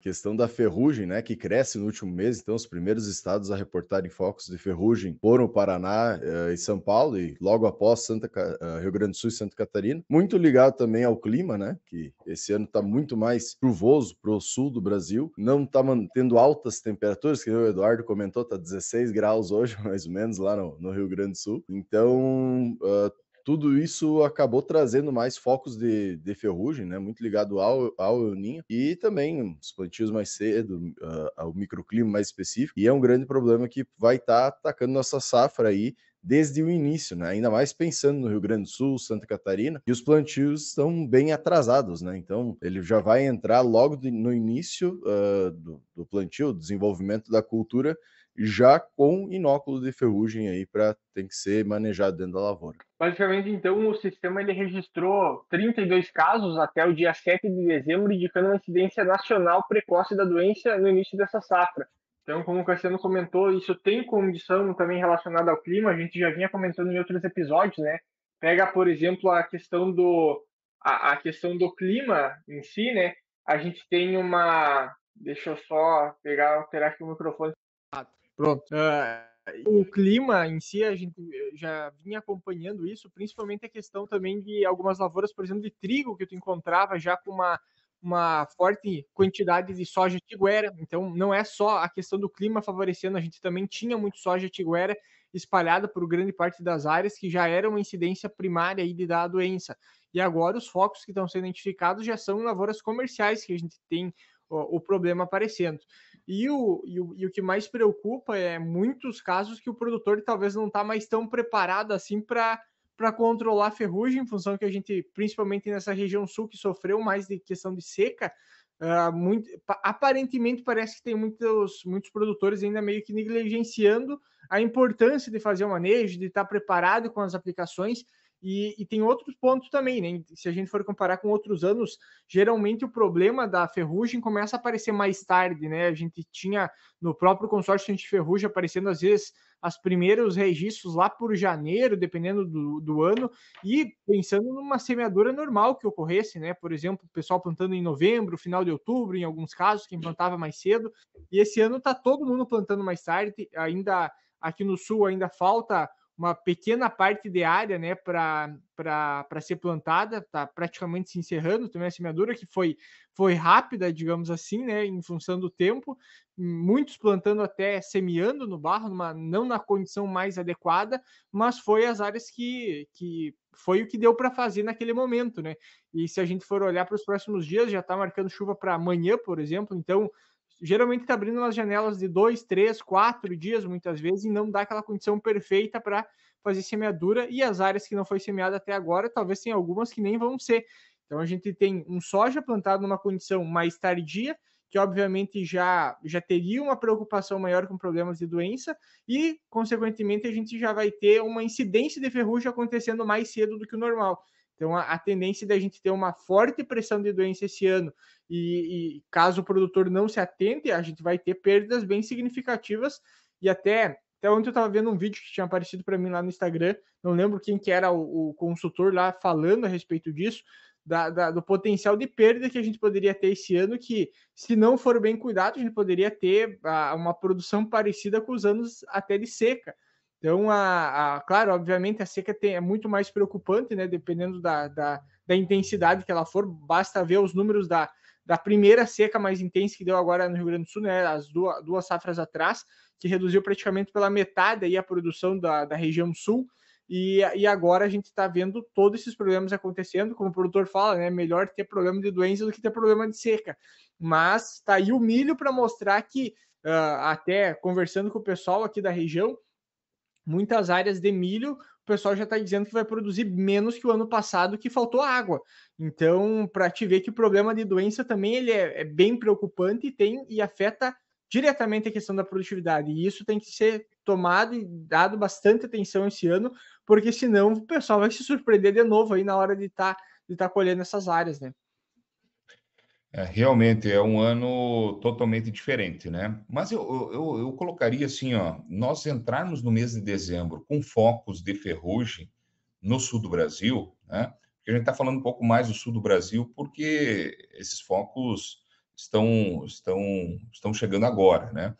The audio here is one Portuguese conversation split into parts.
questão da ferrugem, né, que cresce no último mês, então os primeiros estados a reportarem focos de ferrugem foram o Paraná uh, e São Paulo e logo após Santa uh, Rio Grande do Sul e Santa Catarina. Muito ligado também ao clima, né, que esse ano está muito mais chuvoso para o sul do Brasil, não está mantendo altas temperaturas, que o Eduardo comentou, está 16 graus hoje, mais ou menos, lá no, no Rio Grande do Sul. Então, uh, tudo isso acabou trazendo mais focos de, de ferrugem, né? Muito ligado ao, ao Ninho e também os plantios mais cedo, uh, ah, ao microclima mais específico. E é um grande problema que vai estar tá atacando nossa safra aí desde o início, né? ainda mais pensando no Rio Grande do Sul, Santa Catarina, e os plantios estão bem atrasados, né? Então ele já vai entrar logo no início uh, do, do plantio, desenvolvimento da cultura, já com inóculo de ferrugem aí para tem que ser manejado dentro da lavoura. Basicamente, então, o sistema ele registrou 32 casos até o dia 7 de dezembro, indicando uma incidência nacional precoce da doença no início dessa safra. Então, como o Cassiano comentou, isso tem condição também relacionada ao clima, a gente já vinha comentando em outros episódios, né? Pega, por exemplo, a questão do a, a questão do clima em si, né? A gente tem uma deixa eu só pegar, alterar aqui o microfone. Ah, Pronto. Uh, o clima em si, a gente eh, já vinha acompanhando isso, principalmente a questão também de algumas lavouras, por exemplo, de trigo, que tu encontrava já com uma, uma forte quantidade de soja tiguera. Então, não é só a questão do clima favorecendo, a gente também tinha muito soja tiguera espalhada por grande parte das áreas que já era uma incidência primária aí de da doença. E agora os focos que estão sendo identificados já são lavouras comerciais que a gente tem o, problema aparecendo. E o, e o, e, o, que mais preocupa é muitos casos que o produtor talvez não está mais tão preparado assim para para controlar a ferrugem, em função que a gente, principalmente nessa região sul, que sofreu mais de questão de seca, Uh, muito, aparentemente parece que tem muitos, muitos produtores ainda meio que negligenciando a importância de fazer o manejo, de estar tá preparado com as aplicações, e, e, tem outros pontos também, né? Se a gente for comparar com outros anos, geralmente o problema da ferrugem começa a aparecer mais tarde, né? A gente tinha no próprio consórcio de ferrugem aparecendo às vezes os primeiros registros lá por janeiro, dependendo do, do ano, e pensando numa semeadura normal que ocorresse, né? Por exemplo, o pessoal plantando em novembro, final de outubro, em alguns casos, quem plantava mais cedo. E esse ano tá todo mundo plantando mais tarde, ainda aqui no sul ainda falta uma pequena parte de área né, para ser plantada, está praticamente se encerrando também a semeadura, que foi, foi rápida, digamos assim, né, em função do tempo, muitos plantando até semeando no barro, numa, não na condição mais adequada, mas foi as áreas que, que foi o que deu para fazer naquele momento. Né? E se a gente for olhar para os próximos dias, já está marcando chuva para amanhã, por exemplo, então geralmente está abrindo nas janelas de dois, três, quatro dias, muitas vezes, e não dá aquela condição perfeita para fazer semeadura. E as áreas que não foi semeada até agora, talvez tem algumas que nem vão ser. Então a gente tem um soja plantado numa condição mais tardia, que obviamente já, já teria uma preocupação maior com problemas de doença, e consequentemente a gente já vai ter uma incidência de ferrugem acontecendo mais cedo do que o normal. Então, a, a tendência da gente ter uma forte pressão de doença esse ano e, e caso o produtor não se atente, a gente vai ter perdas bem significativas e até até ontem eu estava vendo um vídeo que tinha aparecido para mim lá no Instagram, não lembro quem que era o, o consultor lá falando a respeito disso, da, da, do potencial de perda que a gente poderia ter esse ano, que se não for bem cuidado, a gente poderia ter a, ah, uma produção parecida com os anos até de seca. Então, a, a, claro, obviamente a seca tem, é muito mais preocupante, né? Dependendo da, da, da, intensidade que ela for, basta ver os números da, da primeira seca mais intensa que deu agora no Rio Grande do Sul, né? As duas, duas safras atrás, que reduziu praticamente pela metade aí a produção da, da região sul. E, e agora a gente está vendo todos esses problemas acontecendo, como o produtor fala, né? Melhor ter problema de doença do que ter problema de seca. Mas tá aí o milho para mostrar que, uh, até conversando com o pessoal aqui da região, muitas áreas de milho, o pessoal já está dizendo que vai produzir menos que o ano passado, que faltou água. Então, para te ver que o problema de doença também ele é, é bem preocupante e tem e afeta diretamente a questão da produtividade. E isso tem que ser tomado e dado bastante atenção esse ano, porque senão o pessoal vai se surpreender de novo aí na hora de estar tá, de tá colhendo essas áreas, né? É, realmente é um ano totalmente diferente, né? Mas eu, eu, eu colocaria assim, ó, nós entrarmos no mês de dezembro com focos de ferrugem no sul do Brasil, né? Porque a gente está falando um pouco mais do sul do Brasil, porque esses focos estão estão estão chegando agora, né?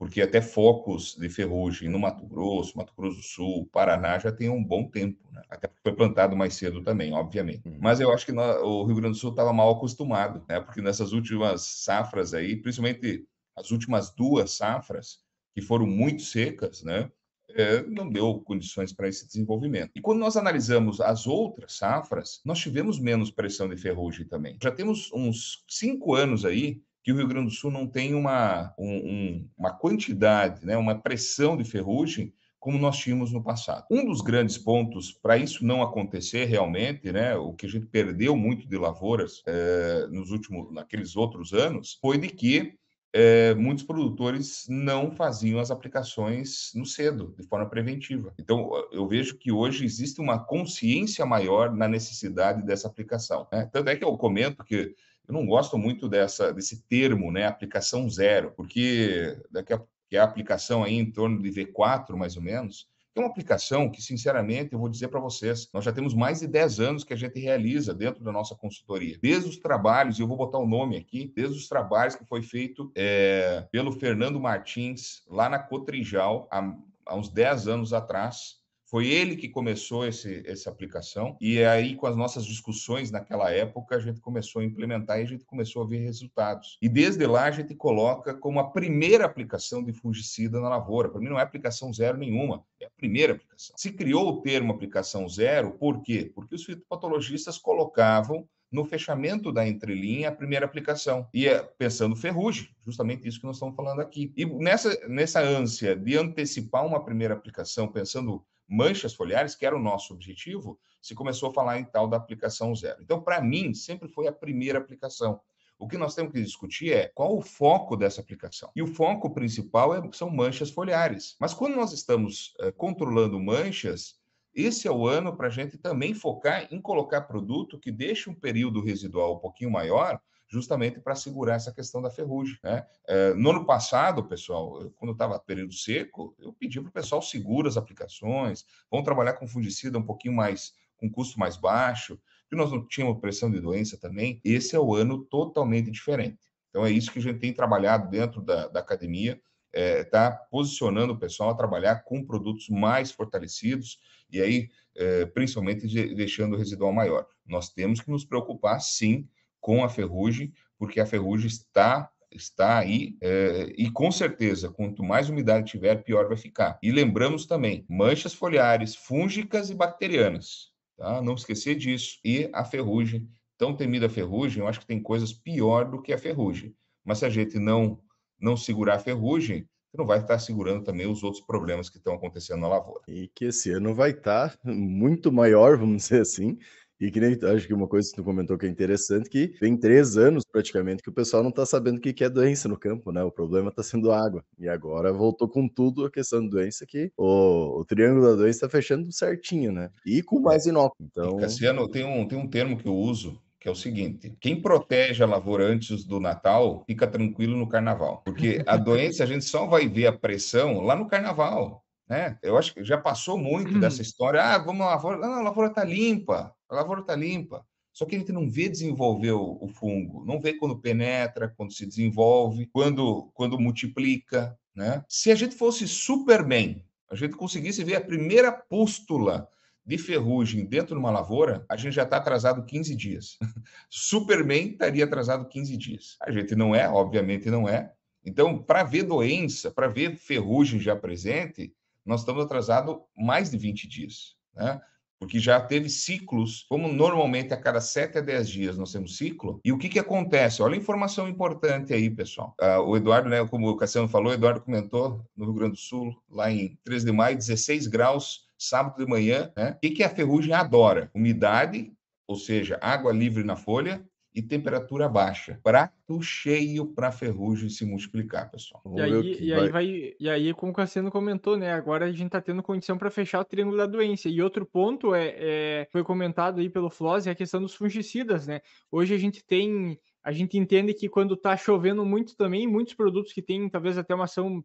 porque até focos de ferrugem no Mato Grosso, Mato Grosso do Sul, Paraná já tem um bom tempo, né? até porque foi plantado mais cedo também, obviamente. Uhum. Mas eu acho que o Rio Grande do Sul estava mal acostumado, né? porque nessas últimas safras aí, principalmente as últimas duas safras, que foram muito secas, né? É, não deu condições para esse desenvolvimento. E quando nós analisamos as outras safras, nós tivemos menos pressão de ferrugem também. Já temos uns cinco anos aí que o Rio Grande do Sul não tem uma, um, uma quantidade, né, uma pressão de ferrugem como nós tínhamos no passado. Um dos grandes pontos para isso não acontecer realmente, né, o que a gente perdeu muito de lavouras é, nos últimos, naqueles outros anos, foi de que é, muitos produtores não faziam as aplicações no cedo, de forma preventiva. Então, eu vejo que hoje existe uma consciência maior na necessidade dessa aplicação. Né? Tanto é que eu comento que eu não gosto muito dessa, desse termo, né, aplicação zero, porque daqui a, que é a aplicação aí em torno de V4, mais ou menos, é uma aplicação que, sinceramente, eu vou dizer para vocês, nós já temos mais de 10 anos que a gente realiza dentro da nossa consultoria. Desde os trabalhos, e eu vou botar o nome aqui, desde os trabalhos que foi feito é, pelo Fernando Martins, lá na Cotrijal, há, há uns 10 anos atrás, foi ele que começou esse, essa aplicação, e aí, com as nossas discussões naquela época, a gente começou a implementar e a gente começou a ver resultados. E desde lá, a gente coloca como a primeira aplicação de fungicida na lavoura. Para mim, não é aplicação zero nenhuma, é a primeira aplicação. Se criou o termo aplicação zero, por quê? Porque os fitopatologistas colocavam no fechamento da entrelinha a primeira aplicação. E é pensando ferrugem, justamente isso que nós estamos falando aqui. E nessa, nessa ânsia de antecipar uma primeira aplicação, pensando manchas foliares, que era o nosso objetivo, se começou a falar em tal da aplicação zero. Então, para mim, sempre foi a primeira aplicação. O que nós temos que discutir é qual o foco dessa aplicação. E o foco principal é, são manchas foliares. Mas quando nós estamos é, controlando manchas, esse é o ano para a gente também focar em colocar produto que deixe um período residual um pouquinho maior justamente para segurar essa questão da ferrugem. Né? É, no ano passado, pessoal, eu, quando estava período seco, eu pedi para o pessoal segura as aplicações, vão trabalhar com fungicida um pouquinho mais, com custo mais baixo, que nós não tínhamos pressão de doença também. Esse é o ano totalmente diferente. Então é isso que a gente tem trabalhado dentro da, da academia, está é, tá posicionando o pessoal a trabalhar com produtos mais fortalecidos e aí, é, principalmente, de, deixando o residual maior. Nós temos que nos preocupar, sim, com a Ferrugem, porque a Ferrugem está está aí é, e com certeza quanto mais umidade tiver pior vai ficar e lembramos também manchas foliares fúngicas e bacterianas tá não esquecer disso e a ferrugem tão temida ferrugem eu acho que tem coisas pior do que a ferrugem mas se a gente não não segurar a ferrugem não vai estar segurando também os outros problemas que estão acontecendo na lavoura. E que esse ano vai estar muito maior, vamos dizer assim, e que nem, acho que uma coisa que tu comentou que é interessante, que tem três anos praticamente que o pessoal não está sabendo o que é doença no campo, né? O problema está sendo água. E agora voltou com tudo a questão de doença que o, o triângulo da doença está fechando certinho, né? E com é. mais inóculo. Então... Cassiano, tem um, tem um termo que eu uso que é o seguinte: quem protege a lavoura antes do Natal fica tranquilo no carnaval, porque a doença a gente só vai ver a pressão lá no carnaval. Né? Eu acho que já passou muito uhum. dessa história. Ah, vamos lá, lavoura. Não, a lavoura está limpa, a lavoura está limpa. Só que a gente não vê desenvolver o, o, fungo, não vê quando penetra, quando se desenvolve, quando, quando multiplica. Né? Se a gente fosse super bem, a gente conseguisse ver a primeira pústula de ferrugem dentro de uma lavoura, a gente já está atrasado 15 dias. Superman estaria atrasado 15 dias. A gente não é, obviamente não é. Então, para ver doença, para ver ferrugem já presente, nós estamos atrasados mais de 20 dias, né? porque já teve ciclos, como normalmente a cada 7 a 10 dias nós temos ciclo. E o que, que acontece? Olha a informação importante aí, pessoal. Ah, o Eduardo, né, como o Cassiano falou, o Eduardo comentou no Rio Grande do Sul, lá em 13 de maio, 16 graus, sábado de manhã. Né? O que, que a ferrugem adora? Umidade, ou seja, água livre na folha, e temperatura baixa. Prato cheio para ferrugem se multiplicar, pessoal. Vamos e aí, e vai... aí vai... e aí, como o Cassiano comentou, né? Agora a gente está tendo condição para fechar o triângulo da doença. E outro ponto é, é foi comentado aí pelo Floss, é a questão dos fungicidas, né? Hoje a gente tem a gente entende que quando está chovendo muito também, muitos produtos que têm talvez até uma ação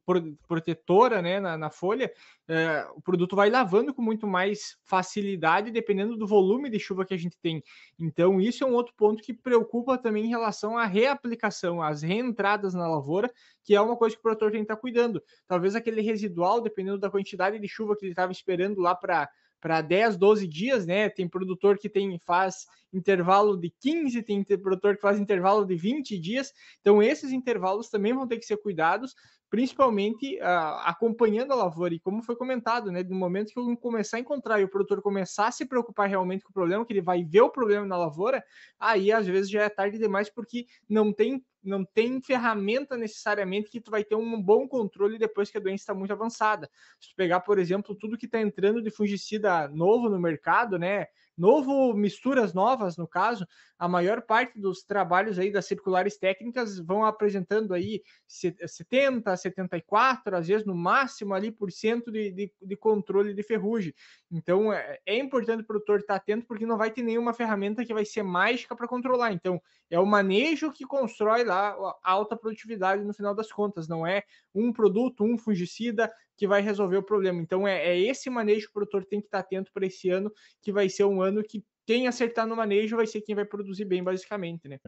protetora né, na, na folha, é, o produto vai lavando com muito mais facilidade, dependendo do volume de chuva que a gente tem. Então, isso é um outro ponto que preocupa também em relação à reaplicação, às reentradas na lavoura, que é uma coisa que o produtor tem que estar tá cuidando. Talvez aquele residual, dependendo da quantidade de chuva que ele estava esperando lá para para 10, 12 dias, né? Tem produtor que tem faz intervalo de 15, tem produtor que faz intervalo de 20 dias. Então esses intervalos também vão ter que ser cuidados, principalmente uh, acompanhando a lavoura e como foi comentado, né, no momento que eu começar a encontrar e o produtor começar a se preocupar realmente com o problema, que ele vai ver o problema na lavoura, aí às vezes já é tarde demais porque não tem não tem ferramenta necessariamente que tu vai ter um bom controle depois que a doença está muito avançada. Se tu pegar, por exemplo, tudo que está entrando de fungicida novo no mercado, né? novo Misturas Novas, no caso, a maior parte dos trabalhos aí das circulares técnicas vão apresentando aí 70, 74, às vezes no máximo ali por cento de, de, de controle de ferrugem. Então é, é importante o produtor estar atento porque não vai ter nenhuma ferramenta que vai ser mágica para controlar. Então é o manejo que constrói lá a alta produtividade no final das contas, não é um produto, um fungicida, que vai resolver o problema. Então é, é esse manejo que o produtor tem que estar atento para esse ano, que vai ser um ano que quem acertar no manejo vai ser quem vai produzir bem, basicamente, né?